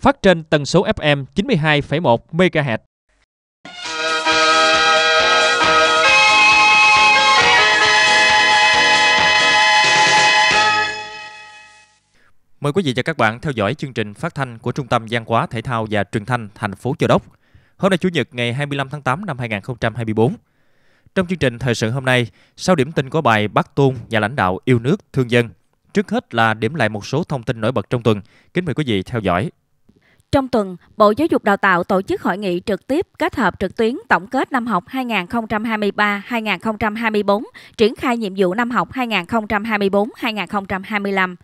phát trên tần số FM 92,1 MHz. Mời quý vị và các bạn theo dõi chương trình phát thanh của Trung tâm Văn hóa Thể thao và Truyền thanh thành phố Châu Đốc. Hôm nay Chủ nhật ngày 25 tháng 8 năm 2024. Trong chương trình thời sự hôm nay, sau điểm tin có bài Bác Tôn, nhà lãnh đạo yêu nước, thương dân. Trước hết là điểm lại một số thông tin nổi bật trong tuần. Kính mời quý vị theo dõi. Trong tuần, Bộ Giáo dục Đào tạo tổ chức hội nghị trực tiếp kết hợp trực tuyến tổng kết năm học 2023-2024, triển khai nhiệm vụ năm học 2024-2025.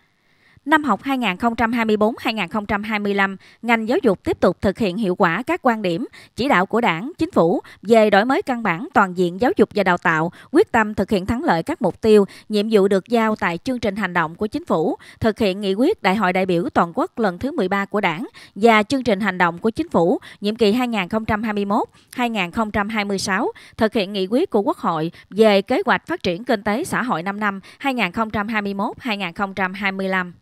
Năm học 2024-2025, ngành giáo dục tiếp tục thực hiện hiệu quả các quan điểm, chỉ đạo của Đảng, Chính phủ về đổi mới căn bản toàn diện giáo dục và đào tạo, quyết tâm thực hiện thắng lợi các mục tiêu, nhiệm vụ được giao tại chương trình hành động của Chính phủ, thực hiện nghị quyết Đại hội đại biểu toàn quốc lần thứ 13 của Đảng và chương trình hành động của Chính phủ nhiệm kỳ 2021-2026, thực hiện nghị quyết của Quốc hội về kế hoạch phát triển kinh tế xã hội 5 năm 2021-2025.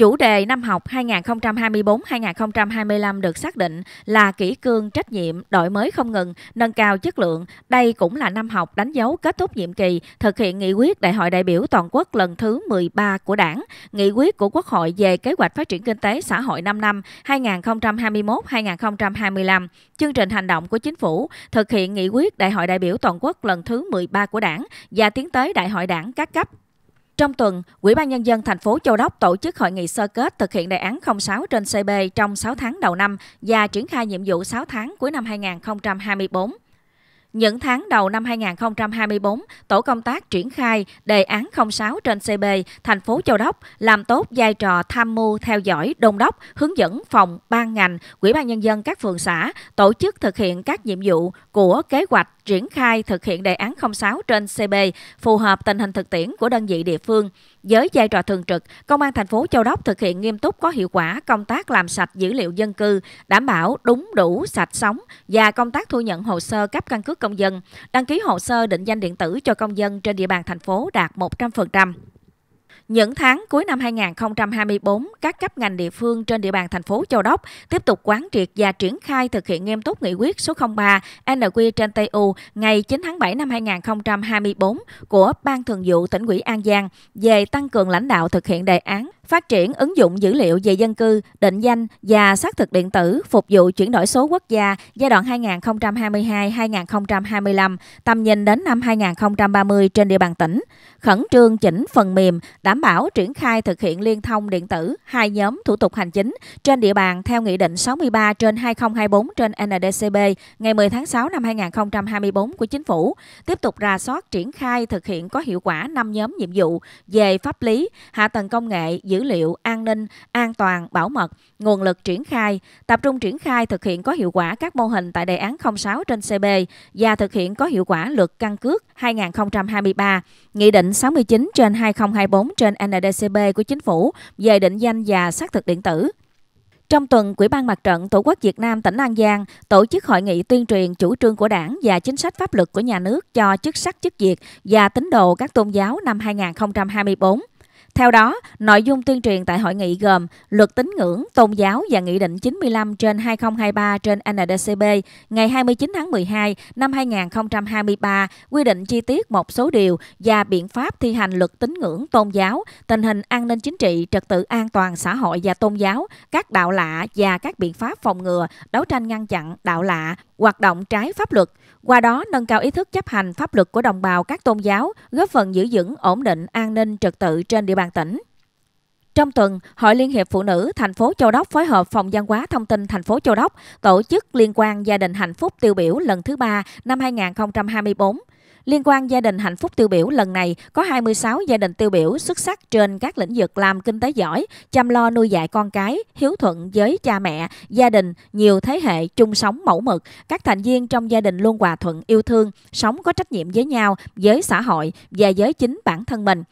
Chủ đề năm học 2024-2025 được xác định là kỷ cương trách nhiệm, đổi mới không ngừng, nâng cao chất lượng. Đây cũng là năm học đánh dấu kết thúc nhiệm kỳ, thực hiện nghị quyết Đại hội đại biểu toàn quốc lần thứ 13 của Đảng, nghị quyết của Quốc hội về kế hoạch phát triển kinh tế xã hội 5 năm 2021-2025, chương trình hành động của chính phủ, thực hiện nghị quyết Đại hội đại biểu toàn quốc lần thứ 13 của Đảng và tiến tới Đại hội Đảng các cấp trong tuần, Ủy ban nhân dân thành phố Châu Đốc tổ chức hội nghị sơ kết thực hiện đề án 06 trên CB trong 6 tháng đầu năm và triển khai nhiệm vụ 6 tháng cuối năm 2024. Những tháng đầu năm 2024, tổ công tác triển khai đề án 06 trên CB thành phố Châu Đốc làm tốt vai trò tham mưu theo dõi, đôn đốc, hướng dẫn phòng, ban ngành, ủy ban nhân dân các phường xã tổ chức thực hiện các nhiệm vụ của kế hoạch triển khai thực hiện đề án 06 trên CB phù hợp tình hình thực tiễn của đơn vị địa phương. Với vai trò thường trực, Công an thành phố Châu Đốc thực hiện nghiêm túc có hiệu quả công tác làm sạch dữ liệu dân cư, đảm bảo đúng đủ sạch sống và công tác thu nhận hồ sơ cấp căn cước công dân, đăng ký hồ sơ định danh điện tử cho công dân trên địa bàn thành phố đạt 100%. Những tháng cuối năm 2024, các cấp ngành địa phương trên địa bàn thành phố Châu Đốc tiếp tục quán triệt và triển khai thực hiện nghiêm túc nghị quyết số 03 NQ trên TU ngày 9 tháng 7 năm 2024 của Ban Thường vụ tỉnh ủy An Giang về tăng cường lãnh đạo thực hiện đề án phát triển ứng dụng dữ liệu về dân cư, định danh và xác thực điện tử phục vụ chuyển đổi số quốc gia giai đoạn 2022-2025, tầm nhìn đến năm 2030 trên địa bàn tỉnh, khẩn trương chỉnh phần mềm đảm bảo triển khai thực hiện liên thông điện tử hai nhóm thủ tục hành chính trên địa bàn theo Nghị định 63 trên 2024 trên NDCB ngày 10 tháng 6 năm 2024 của Chính phủ, tiếp tục ra soát triển khai thực hiện có hiệu quả năm nhóm nhiệm vụ về pháp lý, hạ tầng công nghệ, dữ dữ liệu, an ninh, an toàn, bảo mật, nguồn lực triển khai, tập trung triển khai thực hiện có hiệu quả các mô hình tại đề án 06 trên CB và thực hiện có hiệu quả luật căn cước 2023, Nghị định 69 trên 2024 trên NDCB của Chính phủ về định danh và xác thực điện tử. Trong tuần, Quỹ ban Mặt trận Tổ quốc Việt Nam tỉnh An Giang tổ chức hội nghị tuyên truyền chủ trương của Đảng và chính sách pháp luật của nhà nước cho chức sắc chức việc và tín đồ các tôn giáo năm 2024. Theo đó, nội dung tuyên truyền tại hội nghị gồm luật tín ngưỡng, tôn giáo và nghị định 95 trên 2023 trên NDCB ngày 29 tháng 12 năm 2023 quy định chi tiết một số điều và biện pháp thi hành luật tín ngưỡng, tôn giáo, tình hình an ninh chính trị, trật tự an toàn xã hội và tôn giáo, các đạo lạ và các biện pháp phòng ngừa, đấu tranh ngăn chặn đạo lạ, hoạt động trái pháp luật, qua đó nâng cao ý thức chấp hành pháp luật của đồng bào các tôn giáo, góp phần giữ vững ổn định an ninh trật tự trên địa bàn tỉnh. Trong tuần, Hội Liên hiệp Phụ nữ thành phố Châu Đốc phối hợp Phòng văn hóa thông tin thành phố Châu Đốc tổ chức liên quan gia đình hạnh phúc tiêu biểu lần thứ ba năm 2024. Liên quan gia đình hạnh phúc tiêu biểu lần này có 26 gia đình tiêu biểu xuất sắc trên các lĩnh vực làm kinh tế giỏi, chăm lo nuôi dạy con cái, hiếu thuận với cha mẹ, gia đình, nhiều thế hệ chung sống mẫu mực. Các thành viên trong gia đình luôn hòa thuận, yêu thương, sống có trách nhiệm với nhau, với xã hội và với chính bản thân mình.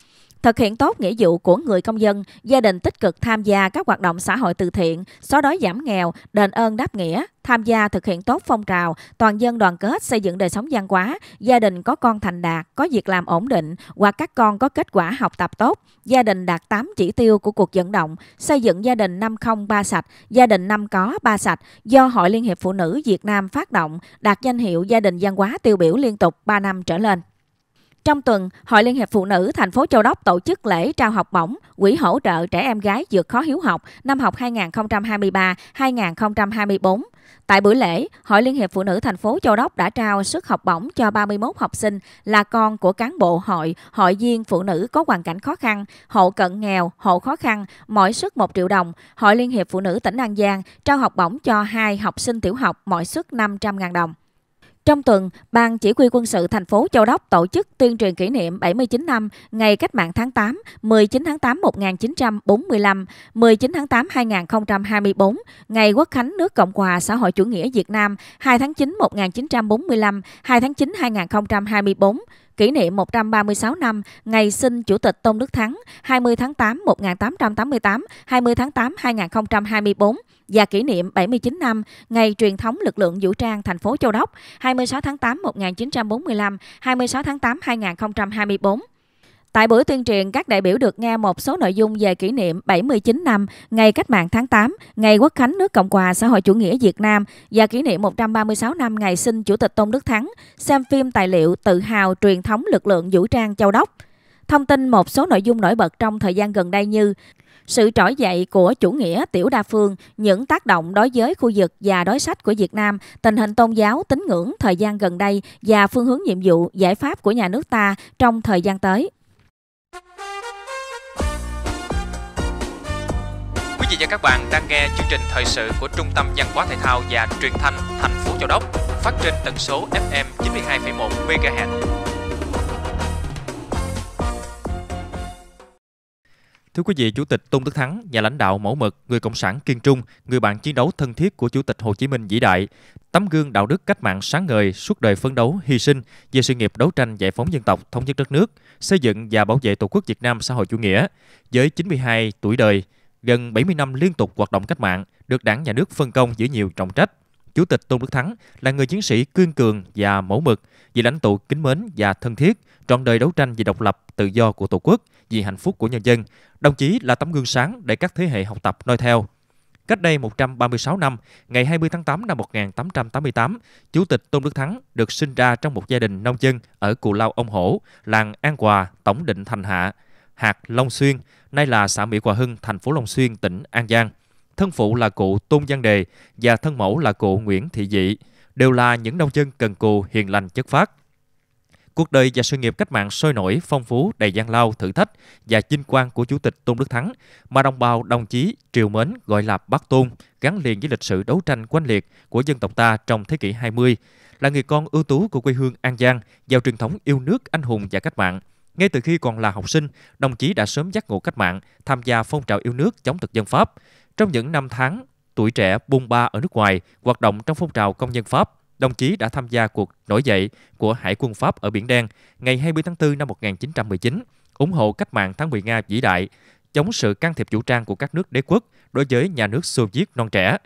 Thực hiện tốt nghĩa vụ của người công dân, gia đình tích cực tham gia các hoạt động xã hội từ thiện, xóa đói giảm nghèo, đền ơn đáp nghĩa, tham gia thực hiện tốt phong trào, toàn dân đoàn kết xây dựng đời sống văn hóa, gia đình có con thành đạt, có việc làm ổn định hoặc các con có kết quả học tập tốt, gia đình đạt 8 chỉ tiêu của cuộc vận động, xây dựng gia đình năm không ba sạch, gia đình năm có ba sạch do Hội Liên hiệp Phụ nữ Việt Nam phát động, đạt danh hiệu gia đình văn hóa tiêu biểu liên tục 3 năm trở lên. Trong tuần, Hội Liên hiệp Phụ nữ thành phố Châu Đốc tổ chức lễ trao học bổng Quỹ hỗ trợ trẻ em gái vượt khó hiếu học năm học 2023-2024. Tại buổi lễ, Hội Liên hiệp Phụ nữ thành phố Châu Đốc đã trao suất học bổng cho 31 học sinh là con của cán bộ hội, hội viên phụ nữ có hoàn cảnh khó khăn, hộ cận nghèo, hộ khó khăn, mỗi suất 1 triệu đồng. Hội Liên hiệp Phụ nữ tỉnh An Giang trao học bổng cho hai học sinh tiểu học mỗi suất 500.000 đồng. Trong tuần, Ban Chỉ huy quân sự thành phố Châu Đốc tổ chức tuyên truyền kỷ niệm 79 năm ngày cách mạng tháng 8, 19 tháng 8 1945, 19 tháng 8 2024, ngày Quốc khánh nước Cộng hòa xã hội chủ nghĩa Việt Nam 2 tháng 9 1945, 2 tháng 9 2024 kỷ niệm 136 năm ngày sinh Chủ tịch Tôn Đức Thắng 20 tháng 8 1888, 20 tháng 8 2024 và kỷ niệm 79 năm Ngày truyền thống lực lượng vũ trang thành phố Châu Đốc 26 tháng 8 1945, 26 tháng 8 2024. Tại buổi tuyên truyền, các đại biểu được nghe một số nội dung về kỷ niệm 79 năm Ngày Cách mạng tháng 8, Ngày Quốc khánh nước Cộng hòa xã hội chủ nghĩa Việt Nam và kỷ niệm 136 năm ngày sinh Chủ tịch Tôn Đức Thắng, xem phim tài liệu tự hào truyền thống lực lượng vũ trang Châu Đốc. Thông tin một số nội dung nổi bật trong thời gian gần đây như sự trỗi dậy của chủ nghĩa tiểu đa phương, những tác động đối với khu vực và đối sách của Việt Nam, tình hình tôn giáo, tín ngưỡng thời gian gần đây và phương hướng nhiệm vụ, giải pháp của nhà nước ta trong thời gian tới. Quý vị và các bạn đang nghe chương trình thời sự của Trung tâm Văn hóa Thể thao và Truyền thanh thành phố Châu Đốc, phát trên tần số FM 92,1 MHz. Thưa quý vị, Chủ tịch Tôn Đức Thắng, nhà lãnh đạo mẫu mực, người cộng sản kiên trung, người bạn chiến đấu thân thiết của Chủ tịch Hồ Chí Minh vĩ đại, tấm gương đạo đức cách mạng sáng ngời, suốt đời phấn đấu, hy sinh về sự nghiệp đấu tranh giải phóng dân tộc, thống nhất đất nước, xây dựng và bảo vệ Tổ quốc Việt Nam xã hội chủ nghĩa. Với 92 tuổi đời, gần 70 năm liên tục hoạt động cách mạng, được Đảng nhà nước phân công giữ nhiều trọng trách – Chủ tịch Tôn Đức Thắng là người chiến sĩ cương cường và mẫu mực, vì lãnh tụ kính mến và thân thiết, trọn đời đấu tranh vì độc lập, tự do của Tổ quốc, vì hạnh phúc của nhân dân. Đồng chí là tấm gương sáng để các thế hệ học tập noi theo. Cách đây 136 năm, ngày 20 tháng 8 năm 1888, Chủ tịch Tôn Đức Thắng được sinh ra trong một gia đình nông dân ở Cù Lao Ông Hổ, làng An Hòa, Tổng định Thành Hạ, hạt Long Xuyên, nay là xã Mỹ Hòa Hưng, thành phố Long Xuyên, tỉnh An Giang thân phụ là cụ Tôn Văn Đề và thân mẫu là cụ Nguyễn Thị Dị, đều là những nông dân cần cù hiền lành chất phát. Cuộc đời và sự nghiệp cách mạng sôi nổi, phong phú, đầy gian lao, thử thách và chinh quang của Chủ tịch Tôn Đức Thắng mà đồng bào, đồng chí, triều mến gọi là Bác Tôn gắn liền với lịch sử đấu tranh quanh liệt của dân tộc ta trong thế kỷ 20, là người con ưu tú của quê hương An Giang giàu truyền thống yêu nước, anh hùng và cách mạng. Ngay từ khi còn là học sinh, đồng chí đã sớm giác ngộ cách mạng, tham gia phong trào yêu nước chống thực dân Pháp. Trong những năm tháng, tuổi trẻ bung ba ở nước ngoài, hoạt động trong phong trào công nhân Pháp, đồng chí đã tham gia cuộc nổi dậy của Hải quân Pháp ở Biển Đen ngày 20 tháng 4 năm 1919, ủng hộ cách mạng tháng 10 Nga vĩ đại, chống sự can thiệp chủ trang của các nước đế quốc đối với nhà nước Xô Viết non trẻ,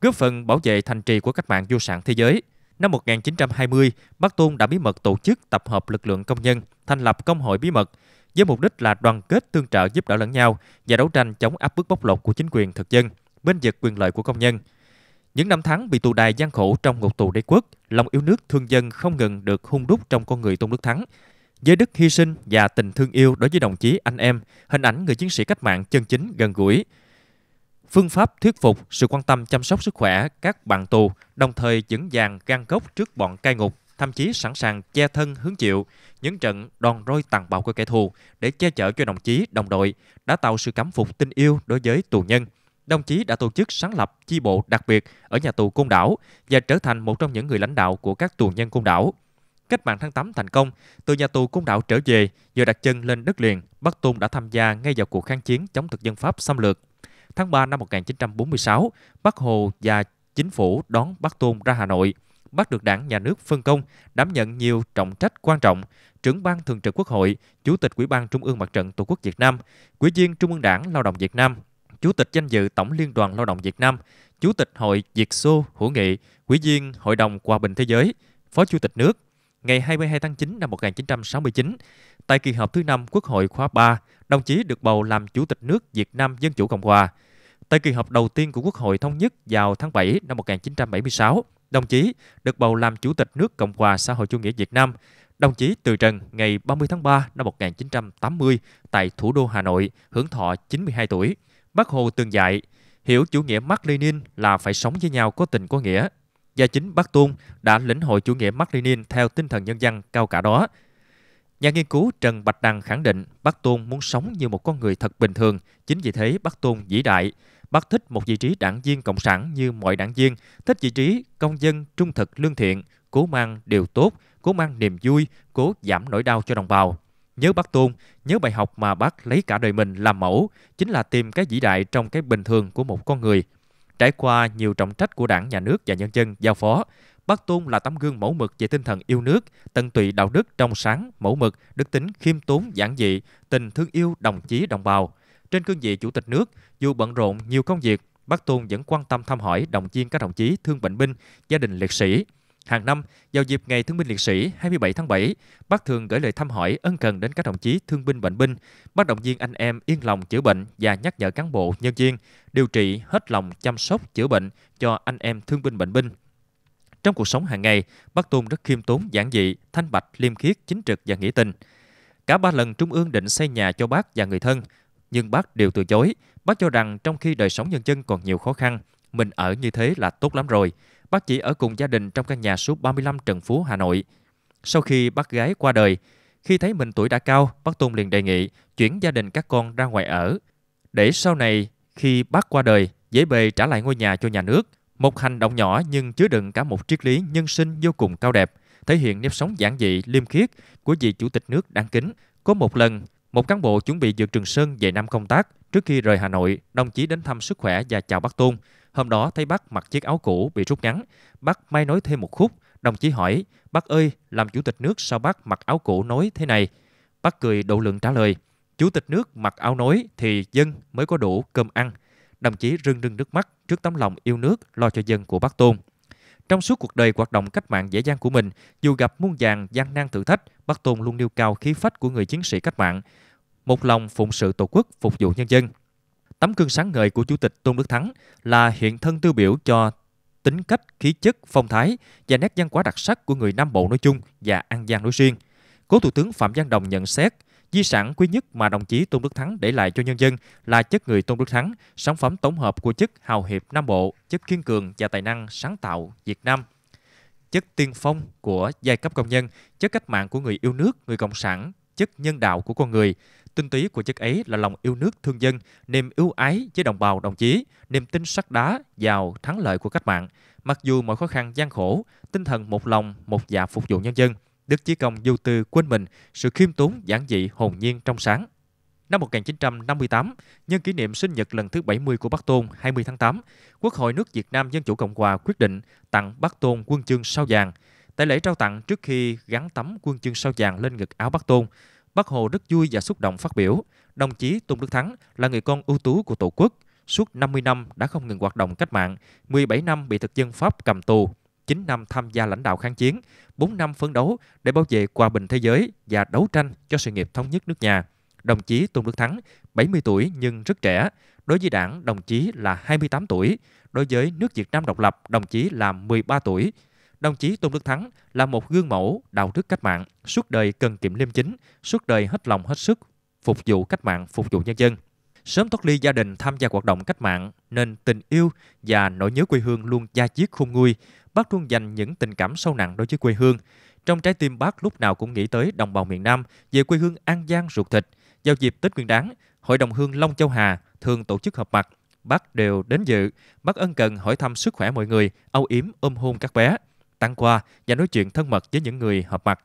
góp phần bảo vệ thành trì của cách mạng vô sản thế giới. Năm 1920, Bắc Tôn đã bí mật tổ chức tập hợp lực lượng công nhân, thành lập công hội bí mật, với mục đích là đoàn kết tương trợ giúp đỡ lẫn nhau và đấu tranh chống áp bức bóc lột của chính quyền thực dân, bên vực quyền lợi của công nhân. Những năm tháng bị tù đài gian khổ trong ngục tù đế quốc, lòng yêu nước thương dân không ngừng được hung đúc trong con người Tôn Đức Thắng. Với đức hy sinh và tình thương yêu đối với đồng chí anh em, hình ảnh người chiến sĩ cách mạng chân chính gần gũi. Phương pháp thuyết phục, sự quan tâm chăm sóc sức khỏe các bạn tù, đồng thời vững vàng gan gốc trước bọn cai ngục thậm chí sẵn sàng che thân hướng chịu những trận đòn roi tàn bạo của kẻ thù để che chở cho đồng chí, đồng đội, đã tạo sự cảm phục tình yêu đối với tù nhân. Đồng chí đã tổ chức sáng lập chi bộ đặc biệt ở nhà tù Côn Đảo và trở thành một trong những người lãnh đạo của các tù nhân Côn Đảo. Cách mạng tháng 8 thành công, từ nhà tù Côn Đảo trở về, giờ đặt chân lên đất liền, Bắc Tôn đã tham gia ngay vào cuộc kháng chiến chống thực dân Pháp xâm lược. Tháng 3 năm 1946, Bắc Hồ và chính phủ đón Bắc Tôn ra Hà Nội – bắt được đảng nhà nước phân công, đảm nhận nhiều trọng trách quan trọng, trưởng ban thường trực Quốc hội, chủ tịch Ủy ban Trung ương Mặt trận Tổ quốc Việt Nam, ủy viên Trung ương Đảng Lao động Việt Nam, chủ tịch danh dự Tổng Liên đoàn Lao động Việt Nam, chủ tịch Hội Việt Xô hữu nghị, ủy viên Hội đồng Hòa bình Thế giới, phó chủ tịch nước. Ngày 22 tháng 9 năm 1969, tại kỳ họp thứ năm Quốc hội khóa 3, đồng chí được bầu làm Chủ tịch nước Việt Nam Dân Chủ Cộng Hòa. Tại kỳ họp đầu tiên của Quốc hội Thống nhất vào tháng 7 năm 1976, Đồng chí được bầu làm Chủ tịch nước Cộng hòa xã hội chủ nghĩa Việt Nam. Đồng chí từ trần ngày 30 tháng 3 năm 1980 tại thủ đô Hà Nội, hưởng thọ 92 tuổi. Bác Hồ từng dạy, hiểu chủ nghĩa Mark Lenin là phải sống với nhau có tình có nghĩa. Và chính bác Tôn đã lĩnh hội chủ nghĩa Mark Lenin theo tinh thần nhân dân cao cả đó. Nhà nghiên cứu Trần Bạch Đằng khẳng định bác Tôn muốn sống như một con người thật bình thường, chính vì thế bác Tôn vĩ đại, Bác thích một vị trí đảng viên Cộng sản như mọi đảng viên, thích vị trí công dân trung thực lương thiện, cố mang điều tốt, cố mang niềm vui, cố giảm nỗi đau cho đồng bào. Nhớ bác Tôn, nhớ bài học mà bác lấy cả đời mình làm mẫu, chính là tìm cái vĩ đại trong cái bình thường của một con người. Trải qua nhiều trọng trách của đảng, nhà nước và nhân dân giao phó, Bác Tôn là tấm gương mẫu mực về tinh thần yêu nước, tận tụy đạo đức trong sáng, mẫu mực, đức tính khiêm tốn giản dị, tình thương yêu đồng chí đồng bào. Trên cương vị Chủ tịch nước, dù bận rộn nhiều công việc, Bác Tôn vẫn quan tâm thăm hỏi động viên các đồng chí thương bệnh binh, gia đình liệt sĩ. Hàng năm, vào dịp Ngày Thương binh Liệt sĩ 27 tháng 7, bác thường gửi lời thăm hỏi ân cần đến các đồng chí thương binh bệnh binh, bác động viên anh em yên lòng chữa bệnh và nhắc nhở cán bộ, nhân viên điều trị hết lòng chăm sóc chữa bệnh cho anh em thương binh bệnh binh. Trong cuộc sống hàng ngày, bác Tôn rất khiêm tốn, giản dị, thanh bạch, liêm khiết, chính trực và nghĩa tình. Cả ba lần Trung ương định xây nhà cho bác và người thân, nhưng bác đều từ chối. Bác cho rằng trong khi đời sống nhân dân còn nhiều khó khăn, mình ở như thế là tốt lắm rồi. Bác chỉ ở cùng gia đình trong căn nhà số 35 Trần Phú, Hà Nội. Sau khi bác gái qua đời, khi thấy mình tuổi đã cao, bác Tôn liền đề nghị chuyển gia đình các con ra ngoài ở. Để sau này, khi bác qua đời, dễ bề trả lại ngôi nhà cho nhà nước. Một hành động nhỏ nhưng chứa đựng cả một triết lý nhân sinh vô cùng cao đẹp, thể hiện nếp sống giản dị, liêm khiết của vị chủ tịch nước đáng kính. Có một lần, một cán bộ chuẩn bị dự Trường Sơn về năm công tác. Trước khi rời Hà Nội, đồng chí đến thăm sức khỏe và chào bác Tôn. Hôm đó thấy bác mặc chiếc áo cũ bị rút ngắn. Bác may nói thêm một khúc. Đồng chí hỏi, bác ơi, làm chủ tịch nước sao bác mặc áo cũ nối thế này? Bác cười độ lượng trả lời, chủ tịch nước mặc áo nối thì dân mới có đủ cơm ăn. Đồng chí rưng rưng nước mắt trước tấm lòng yêu nước lo cho dân của bác Tôn. Trong suốt cuộc đời hoạt động cách mạng dễ dàng của mình, dù gặp muôn vàng gian nan thử thách, bác Tôn luôn nêu cao khí phách của người chiến sĩ cách mạng, một lòng phụng sự Tổ quốc, phục vụ nhân dân. Tấm gương sáng ngời của Chủ tịch Tôn Đức Thắng là hiện thân tiêu biểu cho tính cách, khí chất, phong thái và nét văn hóa đặc sắc của người Nam Bộ nói chung và An Giang nói riêng. Cố Thủ tướng Phạm Văn Đồng nhận xét, Di sản quý nhất mà đồng chí Tôn Đức Thắng để lại cho nhân dân là chất người Tôn Đức Thắng, sản phẩm tổng hợp của chất hào hiệp Nam Bộ, chất kiên cường và tài năng sáng tạo Việt Nam chất tiên phong của giai cấp công nhân, chất cách mạng của người yêu nước, người cộng sản, chất nhân đạo của con người. Tinh túy của chất ấy là lòng yêu nước thương dân, niềm ưu ái với đồng bào đồng chí, niềm tin sắt đá vào thắng lợi của cách mạng. Mặc dù mọi khó khăn gian khổ, tinh thần một lòng, một dạ phục vụ nhân dân Đức Chí Công vô tư quên mình sự khiêm tốn giản dị hồn nhiên trong sáng. Năm 1958, nhân kỷ niệm sinh nhật lần thứ 70 của Bác Tôn 20 tháng 8, Quốc hội nước Việt Nam Dân Chủ Cộng Hòa quyết định tặng Bác Tôn quân chương sao vàng. Tại lễ trao tặng trước khi gắn tấm quân chương sao vàng lên ngực áo Bác Tôn, Bác Hồ rất vui và xúc động phát biểu, đồng chí Tôn Đức Thắng là người con ưu tú của Tổ quốc, suốt 50 năm đã không ngừng hoạt động cách mạng, 17 năm bị thực dân Pháp cầm tù, 9 năm tham gia lãnh đạo kháng chiến, 4 năm phấn đấu để bảo vệ hòa bình thế giới và đấu tranh cho sự nghiệp thống nhất nước nhà. Đồng chí Tôn Đức Thắng, 70 tuổi nhưng rất trẻ. Đối với đảng, đồng chí là 28 tuổi. Đối với nước Việt Nam độc lập, đồng chí là 13 tuổi. Đồng chí Tôn Đức Thắng là một gương mẫu đạo đức cách mạng, suốt đời cần kiệm liêm chính, suốt đời hết lòng hết sức, phục vụ cách mạng, phục vụ nhân dân sớm thoát ly gia đình tham gia hoạt động cách mạng nên tình yêu và nỗi nhớ quê hương luôn gia chiết khôn nguôi bác luôn dành những tình cảm sâu nặng đối với quê hương. Trong trái tim bác lúc nào cũng nghĩ tới đồng bào miền Nam về quê hương An Giang ruột thịt. Giao dịp Tết Nguyên đán, Hội đồng Hương Long Châu Hà thường tổ chức họp mặt. Bác đều đến dự, bác ân cần hỏi thăm sức khỏe mọi người, âu yếm ôm hôn các bé, tặng quà và nói chuyện thân mật với những người họp mặt.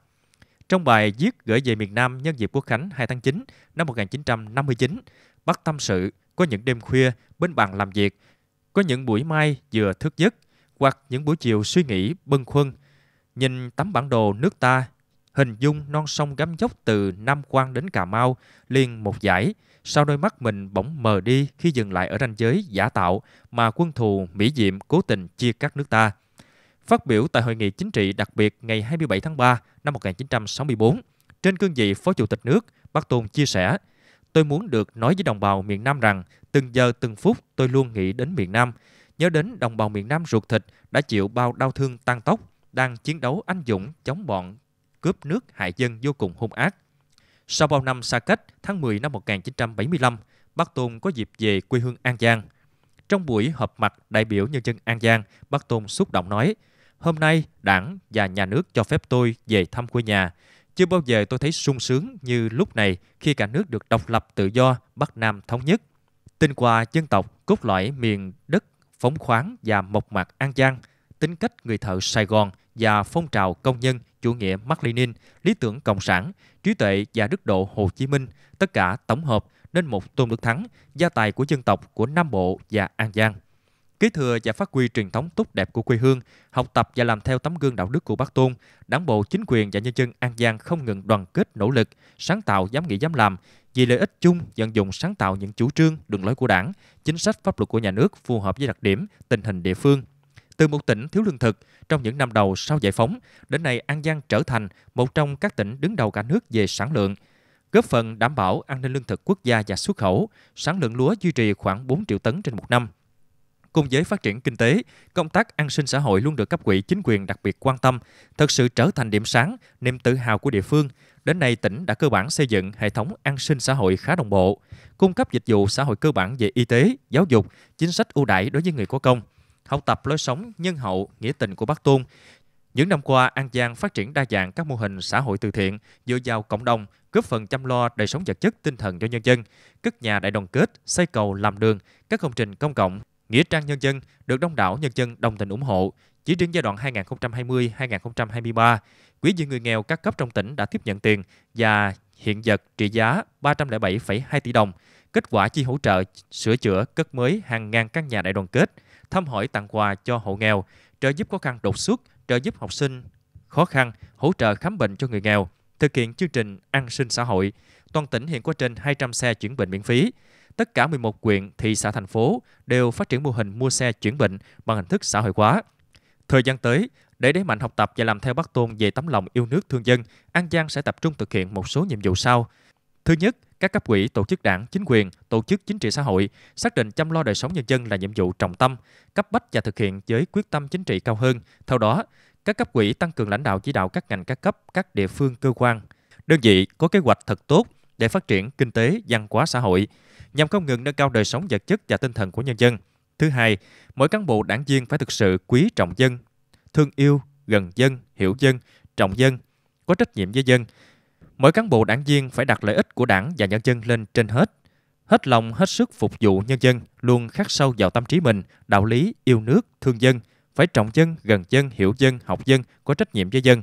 Trong bài viết gửi về miền Nam nhân dịp Quốc Khánh 2 tháng 9 năm 1959, bác tâm sự có những đêm khuya bên bàn làm việc, có những buổi mai vừa thức giấc hoặc những buổi chiều suy nghĩ bâng khuâng, nhìn tấm bản đồ nước ta, hình dung non sông gắm dốc từ Nam Quan đến Cà Mau liền một dải, sau đôi mắt mình bỗng mờ đi khi dừng lại ở ranh giới giả tạo mà quân thù Mỹ Diệm cố tình chia cắt nước ta. Phát biểu tại hội nghị chính trị đặc biệt ngày 27 tháng 3 năm 1964, trên cương vị Phó Chủ tịch nước, Bác Tôn chia sẻ, tôi muốn được nói với đồng bào miền Nam rằng từng giờ từng phút tôi luôn nghĩ đến miền Nam, nhớ đến đồng bào miền Nam ruột thịt đã chịu bao đau thương tan tốc, đang chiến đấu anh dũng chống bọn cướp nước hại dân vô cùng hung ác. Sau bao năm xa cách, tháng 10 năm 1975, Bác Tôn có dịp về quê hương An Giang. Trong buổi họp mặt đại biểu nhân dân An Giang, Bác Tôn xúc động nói, hôm nay đảng và nhà nước cho phép tôi về thăm quê nhà. Chưa bao giờ tôi thấy sung sướng như lúc này khi cả nước được độc lập tự do, Bắc Nam thống nhất. Tinh qua dân tộc, cốt lõi miền đất phóng khoáng và mộc mạc An Giang, tính cách người thợ Sài Gòn và phong trào công nhân chủ nghĩa Mác Lenin, lý tưởng cộng sản, trí tuệ và đức độ Hồ Chí Minh, tất cả tổng hợp nên một Tôn Đức Thắng, gia tài của dân tộc của Nam Bộ và An Giang. Kế thừa và phát huy truyền thống tốt đẹp của quê hương, học tập và làm theo tấm gương đạo đức của Bác Tôn, Đảng bộ, chính quyền và nhân dân An Giang không ngừng đoàn kết nỗ lực, sáng tạo dám nghĩ dám làm vì lợi ích chung vận dụng sáng tạo những chủ trương, đường lối của Đảng, chính sách pháp luật của nhà nước phù hợp với đặc điểm, tình hình địa phương. Từ một tỉnh thiếu lương thực trong những năm đầu sau giải phóng, đến nay An Giang trở thành một trong các tỉnh đứng đầu cả nước về sản lượng, góp phần đảm bảo an ninh lương thực quốc gia và xuất khẩu, sản lượng lúa duy trì khoảng 4 triệu tấn trên một năm. Cùng với phát triển kinh tế, công tác an sinh xã hội luôn được cấp quỹ chính quyền đặc biệt quan tâm, thật sự trở thành điểm sáng, niềm tự hào của địa phương, Đến nay, tỉnh đã cơ bản xây dựng hệ thống an sinh xã hội khá đồng bộ, cung cấp dịch vụ xã hội cơ bản về y tế, giáo dục, chính sách ưu đãi đối với người có công, học tập lối sống nhân hậu, nghĩa tình của Bắc Tôn. Những năm qua, An Giang phát triển đa dạng các mô hình xã hội từ thiện dựa vào cộng đồng, góp phần chăm lo đời sống vật chất tinh thần cho nhân dân, cất nhà đại đoàn kết, xây cầu làm đường, các công trình công cộng, nghĩa trang nhân dân được đông đảo nhân dân đồng tình ủng hộ. Chỉ riêng giai đoạn 2020-2023, Quỹ vì người nghèo các cấp trong tỉnh đã tiếp nhận tiền và hiện vật trị giá 307,2 tỷ đồng, kết quả chi hỗ trợ sửa chữa cất mới hàng ngàn căn nhà đại đoàn kết, thăm hỏi tặng quà cho hộ nghèo, trợ giúp khó khăn đột xuất, trợ giúp học sinh khó khăn, hỗ trợ khám bệnh cho người nghèo, thực hiện chương trình an sinh xã hội. Toàn tỉnh hiện có trên 200 xe chuyển bệnh miễn phí. Tất cả 11 quyện, thị xã thành phố đều phát triển mô hình mua xe chuyển bệnh bằng hình thức xã hội hóa. Thời gian tới, để đẩy mạnh học tập và làm theo Bác Tôn về tấm lòng yêu nước thương dân, An Giang sẽ tập trung thực hiện một số nhiệm vụ sau. Thứ nhất, các cấp ủy, tổ chức đảng, chính quyền, tổ chức chính trị xã hội xác định chăm lo đời sống nhân dân là nhiệm vụ trọng tâm, cấp bách và thực hiện với quyết tâm chính trị cao hơn. Theo đó, các cấp ủy tăng cường lãnh đạo chỉ đạo các ngành các cấp, các địa phương, cơ quan, đơn vị có kế hoạch thật tốt để phát triển kinh tế, văn hóa xã hội, nhằm không ngừng nâng cao đời sống vật chất và tinh thần của nhân dân. Thứ hai, mỗi cán bộ đảng viên phải thực sự quý trọng dân, thương yêu, gần dân, hiểu dân, trọng dân, có trách nhiệm với dân. Mỗi cán bộ đảng viên phải đặt lợi ích của đảng và nhân dân lên trên hết. Hết lòng hết sức phục vụ nhân dân, luôn khắc sâu vào tâm trí mình, đạo lý, yêu nước, thương dân, phải trọng dân, gần dân, hiểu dân, học dân, có trách nhiệm với dân.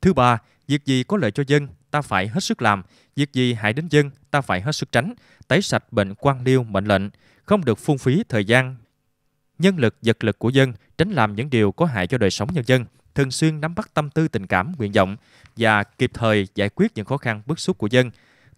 Thứ ba, việc gì có lợi cho dân, ta phải hết sức làm, việc gì hại đến dân, ta phải hết sức tránh, tẩy sạch bệnh quan liêu mệnh lệnh, không được phung phí thời gian nhân lực, vật lực của dân, tránh làm những điều có hại cho đời sống nhân dân, thường xuyên nắm bắt tâm tư tình cảm, nguyện vọng và kịp thời giải quyết những khó khăn bức xúc của dân.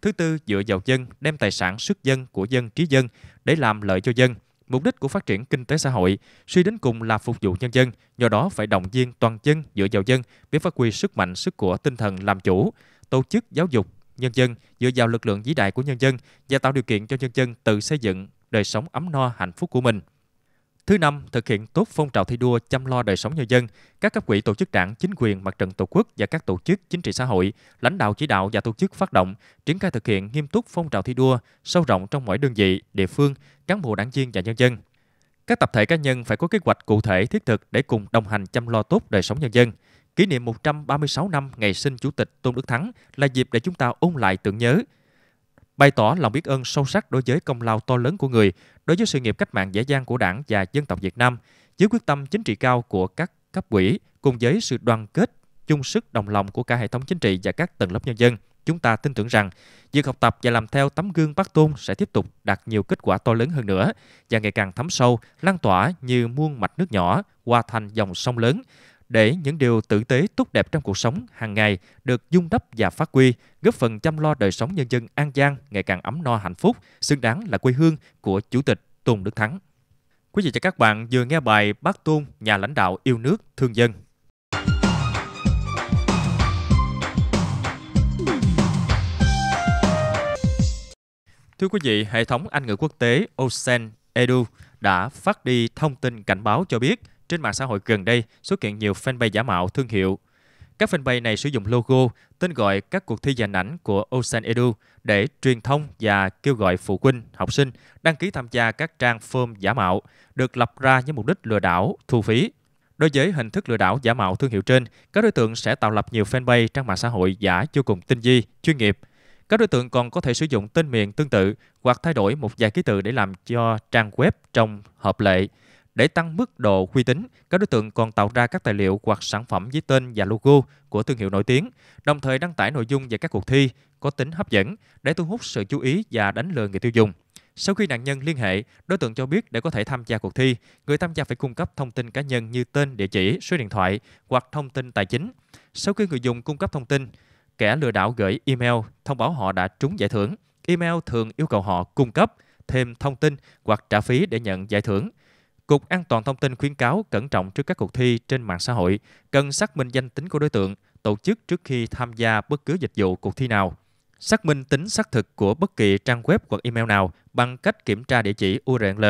Thứ tư, dựa vào dân, đem tài sản sức dân của dân trí dân để làm lợi cho dân. Mục đích của phát triển kinh tế xã hội suy đến cùng là phục vụ nhân dân, do đó phải động viên toàn dân dựa vào dân biết phát huy sức mạnh sức của tinh thần làm chủ, tổ chức giáo dục nhân dân dựa vào lực lượng vĩ đại của nhân dân và tạo điều kiện cho nhân dân tự xây dựng đời sống ấm no hạnh phúc của mình. Thứ năm, thực hiện tốt phong trào thi đua chăm lo đời sống nhân dân, các cấp quỹ tổ chức đảng, chính quyền, mặt trận tổ quốc và các tổ chức chính trị xã hội, lãnh đạo chỉ đạo và tổ chức phát động, triển khai thực hiện nghiêm túc phong trào thi đua sâu rộng trong mỗi đơn vị, địa phương, cán bộ đảng viên và nhân dân. Các tập thể cá nhân phải có kế hoạch cụ thể thiết thực để cùng đồng hành chăm lo tốt đời sống nhân dân. Kỷ niệm 136 năm ngày sinh Chủ tịch Tôn Đức Thắng là dịp để chúng ta ôn lại tưởng nhớ, bày tỏ lòng biết ơn sâu sắc đối với công lao to lớn của người, đối với sự nghiệp cách mạng dễ dàng của đảng và dân tộc Việt Nam, dưới quyết tâm chính trị cao của các cấp quỹ cùng với sự đoàn kết, chung sức đồng lòng của cả hệ thống chính trị và các tầng lớp nhân dân, chúng ta tin tưởng rằng việc học tập và làm theo tấm gương Bác Tôn sẽ tiếp tục đạt nhiều kết quả to lớn hơn nữa và ngày càng thấm sâu, lan tỏa như muôn mạch nước nhỏ qua thành dòng sông lớn, để những điều tử tế tốt đẹp trong cuộc sống hàng ngày được dung đắp và phát huy, góp phần chăm lo đời sống nhân dân An Giang ngày càng ấm no hạnh phúc, xứng đáng là quê hương của Chủ tịch Tôn Đức Thắng. Quý vị và các bạn vừa nghe bài Bác Tôn, nhà lãnh đạo yêu nước, thương dân Thưa quý vị, hệ thống Anh ngữ quốc tế OSEN Edu đã phát đi thông tin cảnh báo cho biết trên mạng xã hội gần đây xuất hiện nhiều fanpage giả mạo thương hiệu. Các fanpage này sử dụng logo, tên gọi các cuộc thi giành ảnh của Ocean Edu để truyền thông và kêu gọi phụ huynh, học sinh đăng ký tham gia các trang form giả mạo được lập ra với mục đích lừa đảo, thu phí. Đối với hình thức lừa đảo giả mạo thương hiệu trên, các đối tượng sẽ tạo lập nhiều fanpage trang mạng xã hội giả vô cùng tinh vi, chuyên nghiệp. Các đối tượng còn có thể sử dụng tên miền tương tự hoặc thay đổi một vài ký tự để làm cho trang web trông hợp lệ. Để tăng mức độ uy tín, các đối tượng còn tạo ra các tài liệu hoặc sản phẩm dưới tên và logo của thương hiệu nổi tiếng, đồng thời đăng tải nội dung về các cuộc thi có tính hấp dẫn để thu hút sự chú ý và đánh lừa người tiêu dùng. Sau khi nạn nhân liên hệ, đối tượng cho biết để có thể tham gia cuộc thi, người tham gia phải cung cấp thông tin cá nhân như tên, địa chỉ, số điện thoại hoặc thông tin tài chính. Sau khi người dùng cung cấp thông tin, kẻ lừa đảo gửi email thông báo họ đã trúng giải thưởng. Email thường yêu cầu họ cung cấp thêm thông tin hoặc trả phí để nhận giải thưởng. Cục An toàn thông tin khuyến cáo cẩn trọng trước các cuộc thi trên mạng xã hội, cần xác minh danh tính của đối tượng, tổ chức trước khi tham gia bất cứ dịch vụ cuộc thi nào. Xác minh tính xác thực của bất kỳ trang web hoặc email nào bằng cách kiểm tra địa chỉ URL,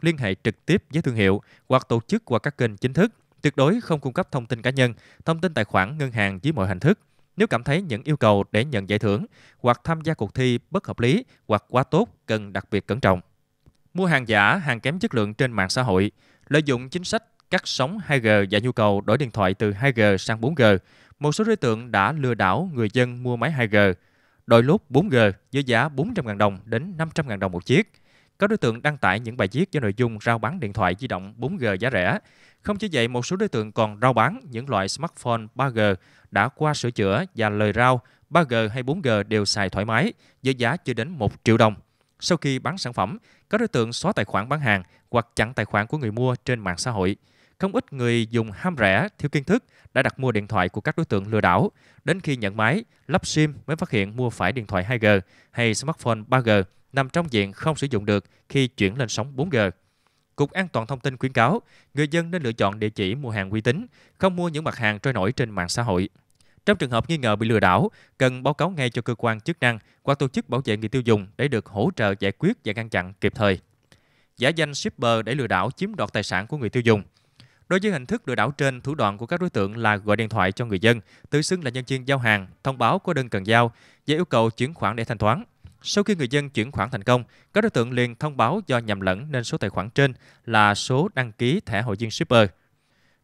liên hệ trực tiếp với thương hiệu hoặc tổ chức qua các kênh chính thức. Tuyệt đối không cung cấp thông tin cá nhân, thông tin tài khoản ngân hàng dưới mọi hình thức. Nếu cảm thấy những yêu cầu để nhận giải thưởng hoặc tham gia cuộc thi bất hợp lý hoặc quá tốt, cần đặc biệt cẩn trọng mua hàng giả, hàng kém chất lượng trên mạng xã hội, lợi dụng chính sách cắt sóng 2G và nhu cầu đổi điện thoại từ 2G sang 4G, một số đối tượng đã lừa đảo người dân mua máy 2G, đội lốt 4G với giá 400.000 đồng đến 500.000 đồng một chiếc. Các đối tượng đăng tải những bài viết với nội dung rao bán điện thoại di động 4G giá rẻ. Không chỉ vậy, một số đối tượng còn rao bán những loại smartphone 3G đã qua sửa chữa và lời rao 3G hay 4G đều xài thoải mái với giá chưa đến 1 triệu đồng. Sau khi bán sản phẩm, các đối tượng xóa tài khoản bán hàng hoặc chặn tài khoản của người mua trên mạng xã hội. Không ít người dùng ham rẻ, thiếu kiến thức đã đặt mua điện thoại của các đối tượng lừa đảo. Đến khi nhận máy, lắp SIM mới phát hiện mua phải điện thoại 2G hay smartphone 3G nằm trong diện không sử dụng được khi chuyển lên sóng 4G. Cục An toàn thông tin khuyến cáo người dân nên lựa chọn địa chỉ mua hàng uy tín, không mua những mặt hàng trôi nổi trên mạng xã hội. Trong trường hợp nghi ngờ bị lừa đảo, cần báo cáo ngay cho cơ quan chức năng hoặc tổ chức bảo vệ người tiêu dùng để được hỗ trợ giải quyết và ngăn chặn kịp thời. Giả danh shipper để lừa đảo chiếm đoạt tài sản của người tiêu dùng. Đối với hình thức lừa đảo trên, thủ đoạn của các đối tượng là gọi điện thoại cho người dân, tự xưng là nhân viên giao hàng, thông báo có đơn cần giao và yêu cầu chuyển khoản để thanh toán. Sau khi người dân chuyển khoản thành công, các đối tượng liền thông báo do nhầm lẫn nên số tài khoản trên là số đăng ký thẻ hội viên shipper.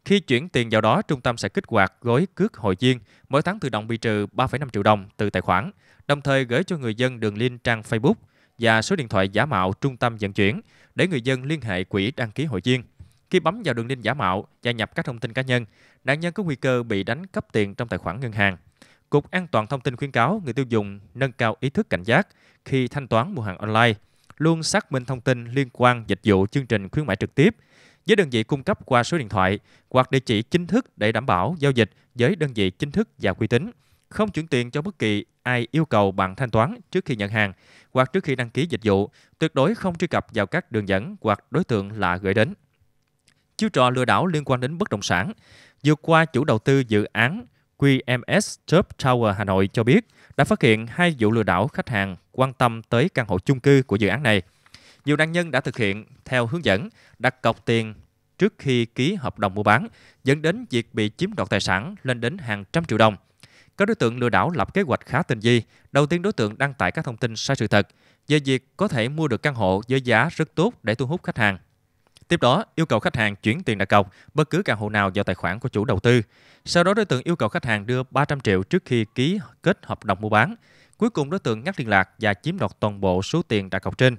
Khi chuyển tiền vào đó, trung tâm sẽ kích hoạt gói cước hội viên, mỗi tháng tự động bị trừ 3,5 triệu đồng từ tài khoản, đồng thời gửi cho người dân đường link trang Facebook và số điện thoại giả mạo trung tâm vận chuyển để người dân liên hệ quỹ đăng ký hội viên. Khi bấm vào đường link giả mạo và nhập các thông tin cá nhân, nạn nhân có nguy cơ bị đánh cắp tiền trong tài khoản ngân hàng. Cục An toàn thông tin khuyến cáo người tiêu dùng nâng cao ý thức cảnh giác khi thanh toán mua hàng online, luôn xác minh thông tin liên quan dịch vụ chương trình khuyến mại trực tiếp – với đơn vị cung cấp qua số điện thoại hoặc địa chỉ chính thức để đảm bảo giao dịch với đơn vị chính thức và uy tín. Không chuyển tiền cho bất kỳ ai yêu cầu bạn thanh toán trước khi nhận hàng hoặc trước khi đăng ký dịch vụ, tuyệt đối không truy cập vào các đường dẫn hoặc đối tượng lạ gửi đến. Chiêu trò lừa đảo liên quan đến bất động sản vừa qua chủ đầu tư dự án QMS Top Tower Hà Nội cho biết đã phát hiện hai vụ lừa đảo khách hàng quan tâm tới căn hộ chung cư của dự án này – nhiều nạn nhân đã thực hiện theo hướng dẫn đặt cọc tiền trước khi ký hợp đồng mua bán, dẫn đến việc bị chiếm đoạt tài sản lên đến hàng trăm triệu đồng. Các đối tượng lừa đảo lập kế hoạch khá tinh vi. Đầu tiên đối tượng đăng tải các thông tin sai sự thật về việc có thể mua được căn hộ với giá rất tốt để thu hút khách hàng. Tiếp đó, yêu cầu khách hàng chuyển tiền đặt cọc bất cứ căn hộ nào vào tài khoản của chủ đầu tư. Sau đó đối tượng yêu cầu khách hàng đưa 300 triệu trước khi ký kết hợp đồng mua bán. Cuối cùng đối tượng ngắt liên lạc và chiếm đoạt toàn bộ số tiền đặt cọc trên.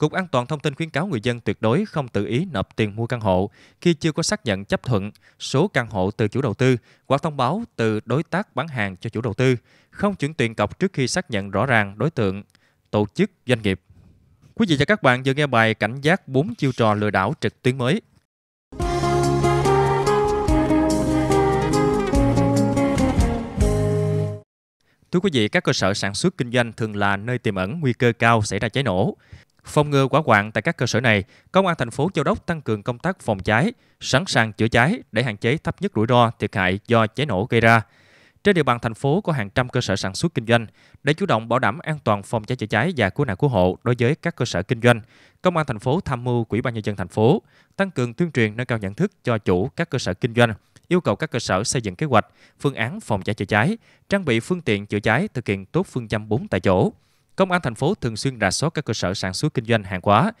Cục An toàn Thông tin khuyến cáo người dân tuyệt đối không tự ý nộp tiền mua căn hộ khi chưa có xác nhận chấp thuận số căn hộ từ chủ đầu tư hoặc thông báo từ đối tác bán hàng cho chủ đầu tư, không chuyển tiền cọc trước khi xác nhận rõ ràng đối tượng, tổ chức, doanh nghiệp. Quý vị và các bạn vừa nghe bài Cảnh giác 4 chiêu trò lừa đảo trực tuyến mới. Thưa quý vị, các cơ sở sản xuất kinh doanh thường là nơi tiềm ẩn nguy cơ cao xảy ra cháy nổ. Phòng ngừa quả quạng tại các cơ sở này, Công an thành phố Châu Đốc tăng cường công tác phòng cháy, sẵn sàng chữa cháy để hạn chế thấp nhất rủi ro thiệt hại do cháy nổ gây ra. Trên địa bàn thành phố có hàng trăm cơ sở sản xuất kinh doanh. Để chủ động bảo đảm an toàn phòng cháy chữa cháy và cứu nạn cứu hộ đối với các cơ sở kinh doanh, Công an thành phố tham mưu Quỹ ban nhân dân thành phố tăng cường tuyên truyền nâng cao nhận thức cho chủ các cơ sở kinh doanh, yêu cầu các cơ sở xây dựng kế hoạch, phương án phòng cháy chữa cháy, trang bị phương tiện chữa cháy thực hiện tốt phương châm 4 tại chỗ Công an thành phố thường xuyên rà soát các cơ sở sản xuất kinh doanh hàng hóa,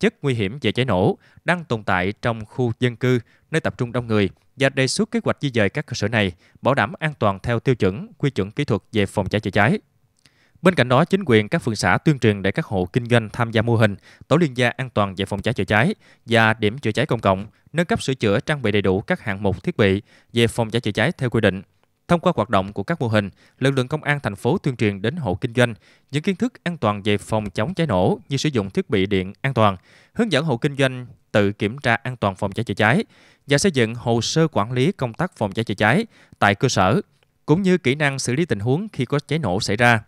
chất nguy hiểm về cháy nổ đang tồn tại trong khu dân cư nơi tập trung đông người và đề xuất kế hoạch di dời các cơ sở này bảo đảm an toàn theo tiêu chuẩn, quy chuẩn kỹ thuật về phòng cháy chữa cháy. Bên cạnh đó, chính quyền các phường xã tuyên truyền để các hộ kinh doanh tham gia mô hình tổ liên gia an toàn về phòng cháy chữa cháy và điểm chữa cháy công cộng, nâng cấp sửa chữa trang bị đầy đủ các hạng mục thiết bị về phòng cháy chữa cháy theo quy định, Thông qua hoạt động của các mô hình, lực lượng công an thành phố tuyên truyền đến hộ kinh doanh những kiến thức an toàn về phòng chống cháy nổ như sử dụng thiết bị điện an toàn, hướng dẫn hộ kinh doanh tự kiểm tra an toàn phòng cháy chữa cháy và xây dựng hồ sơ quản lý công tác phòng cháy chữa cháy tại cơ sở, cũng như kỹ năng xử lý tình huống khi có cháy nổ xảy ra.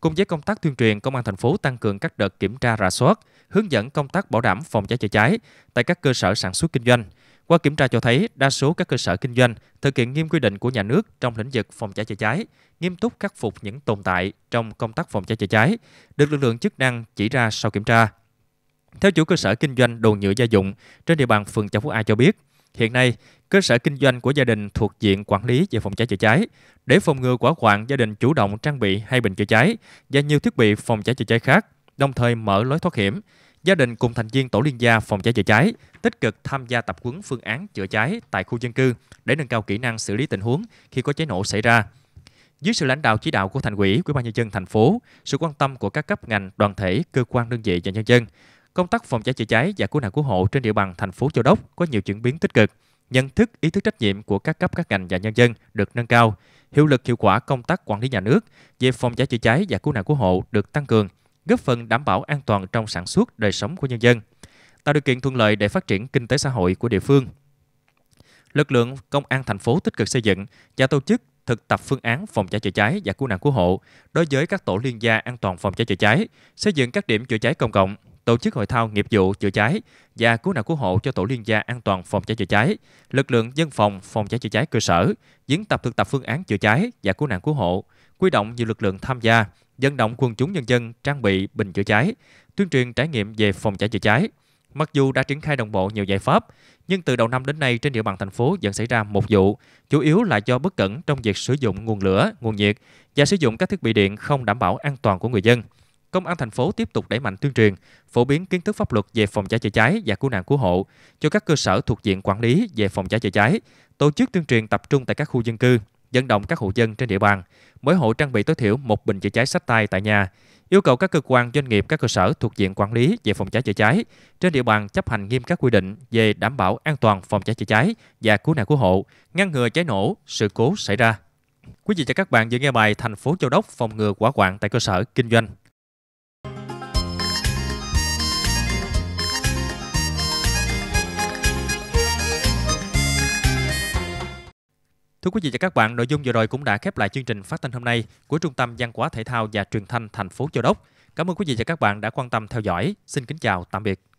Cùng với công tác tuyên truyền, công an thành phố tăng cường các đợt kiểm tra rà soát, hướng dẫn công tác bảo đảm phòng cháy chữa cháy tại các cơ sở sản xuất kinh doanh, qua kiểm tra cho thấy, đa số các cơ sở kinh doanh thực hiện nghiêm quy định của nhà nước trong lĩnh vực phòng cháy chữa cháy, nghiêm túc khắc phục những tồn tại trong công tác phòng cháy chữa cháy, được lực lượng chức năng chỉ ra sau kiểm tra. Theo chủ cơ sở kinh doanh đồ nhựa gia dụng trên địa bàn phường Châu Phú A cho biết, hiện nay cơ sở kinh doanh của gia đình thuộc diện quản lý về phòng cháy chữa cháy. Để phòng ngừa quả hoạn, gia đình chủ động trang bị hai bình chữa cháy và nhiều thiết bị phòng cháy chữa cháy khác, đồng thời mở lối thoát hiểm gia đình cùng thành viên tổ liên gia phòng cháy chữa cháy tích cực tham gia tập huấn phương án chữa cháy tại khu dân cư để nâng cao kỹ năng xử lý tình huống khi có cháy nổ xảy ra. Dưới sự lãnh đạo chỉ đạo của Thành ủy, Ủy ban nhân dân thành phố, sự quan tâm của các cấp ngành, đoàn thể, cơ quan đơn vị và nhân dân, công tác phòng cháy chữa cháy và cứu nạn cứu hộ trên địa bàn thành phố Châu Đốc có nhiều chuyển biến tích cực. Nhận thức, ý thức trách nhiệm của các cấp các ngành và nhân dân được nâng cao, hiệu lực hiệu quả công tác quản lý nhà nước về phòng cháy chữa cháy và cứu nạn cứu hộ được tăng cường, góp phần đảm bảo an toàn trong sản xuất, đời sống của nhân dân, tạo điều kiện thuận lợi để phát triển kinh tế xã hội của địa phương. Lực lượng công an thành phố tích cực xây dựng và tổ chức thực tập phương án phòng cháy chữa cháy và cứu nạn cứu hộ đối với các tổ liên gia an toàn phòng cháy chữa cháy, xây dựng các điểm chữa cháy công cộng, tổ chức hội thao nghiệp vụ chữa cháy và cứu nạn cứu hộ cho tổ liên gia an toàn phòng cháy chữa cháy, lực lượng dân phòng phòng cháy chữa cháy cơ sở, diễn tập thực tập phương án chữa cháy và cứu nạn cứu hộ, quy động nhiều lực lượng tham gia, vận động quần chúng nhân dân trang bị bình chữa cháy, tuyên truyền trải nghiệm về phòng cháy chữa cháy. Mặc dù đã triển khai đồng bộ nhiều giải pháp, nhưng từ đầu năm đến nay trên địa bàn thành phố vẫn xảy ra một vụ, chủ yếu là do bất cẩn trong việc sử dụng nguồn lửa, nguồn nhiệt và sử dụng các thiết bị điện không đảm bảo an toàn của người dân. Công an thành phố tiếp tục đẩy mạnh tuyên truyền, phổ biến kiến thức pháp luật về phòng cháy chữa cháy và cứu nạn cứu hộ cho các cơ sở thuộc diện quản lý về phòng cháy chữa cháy, tổ chức tuyên truyền tập trung tại các khu dân cư, vận động các hộ dân trên địa bàn, mỗi hộ trang bị tối thiểu một bình chữa cháy sách tay tại nhà, yêu cầu các cơ quan doanh nghiệp các cơ sở thuộc diện quản lý về phòng cháy chữa cháy trên địa bàn chấp hành nghiêm các quy định về đảm bảo an toàn phòng cháy chữa cháy và cứu nạn cứu hộ, ngăn ngừa cháy nổ, sự cố xảy ra. Quý vị và các bạn vừa nghe bài Thành phố Châu Đốc phòng ngừa quả quạng tại cơ sở kinh doanh. Thưa quý vị và các bạn, nội dung vừa rồi cũng đã khép lại chương trình phát thanh hôm nay của Trung tâm Văn hóa Thể thao và Truyền thanh thành phố Châu Đốc. Cảm ơn quý vị và các bạn đã quan tâm theo dõi. Xin kính chào, tạm biệt.